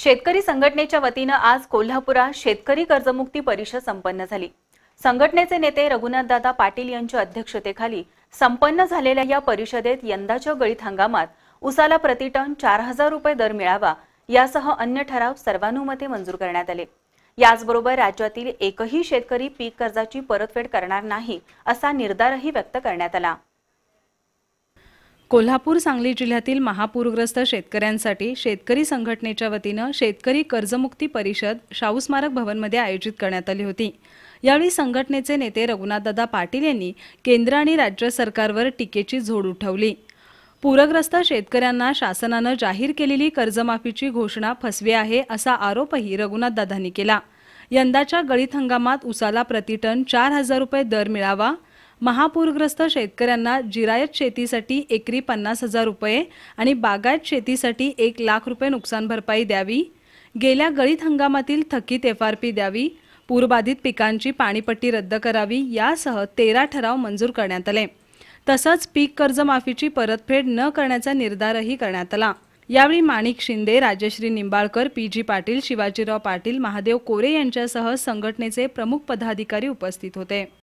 शेतकरी संघटनेच्या वतीनं आज कोल्हापुरात शेतकरी कर्जमुक्ती परिषद संपन्न झाली संघटनेचे नेते रघुनाथदादा पाटील यांच्या अध्यक्षतेखाली संपन्न झालेल्या या परिषदेत यंदाच्या गळीत हंगामात उसाला प्रतिटन चार हजार रुपये दर मिळावा यासह अन्य ठराव सर्वानुमते मंजूर करण्यात आले याचबरोबर राज्यातील एकही शेतकरी पीक कर्जाची परतफेड करणार नाही असा निर्धारही व्यक्त करण्यात आला कोल्हापूर सांगली जिल्ह्यातील महापूरग्रस्त शेतकऱ्यांसाठी शेतकरी संघटनेच्या वतीनं शेतकरी कर्जमुक्ती परिषद शाहू स्मारक भवनमध्ये आयोजित करण्यात आली होती यावेळी संघटनेचे नेते रघुनाथदादा पाटील यांनी केंद्र आणि राज्य सरकारवर टीकेची झोड उठवली पूरग्रस्त शेतकऱ्यांना शासनानं जाहीर केलेली कर्जमाफीची घोषणा फसवी आहे असा आरोपही रघुनाथदादांनी केला यंदाच्या गळीत हंगामात उसाला प्रतिटन चार हजार रुपये दर मिळावा महापूरग्रस्त शेतकऱ्यांना जिरायत शेतीसाठी एकरी पन्नास हजार रुपये आणि बागायत शेतीसाठी एक लाख रुपये नुकसान भरपाई द्यावी गेल्या गळीत हंगामातील थकीत एफ आर पी द्यावी पूरबाधित पिकांची पाणीपट्टी रद्द करावी यासह तेरा ठराव मंजूर करण्यात आले तसंच पीक कर्जमाफीची परतफेड न करण्याचा निर्धारही करण्यात आला यावेळी माणिक शिंदे राजश्री निंबाळकर पी जी पाटील शिवाजीराव पाटील महादेव कोरे यांच्यासह संघटनेचे प्रमुख पदाधिकारी उपस्थित होते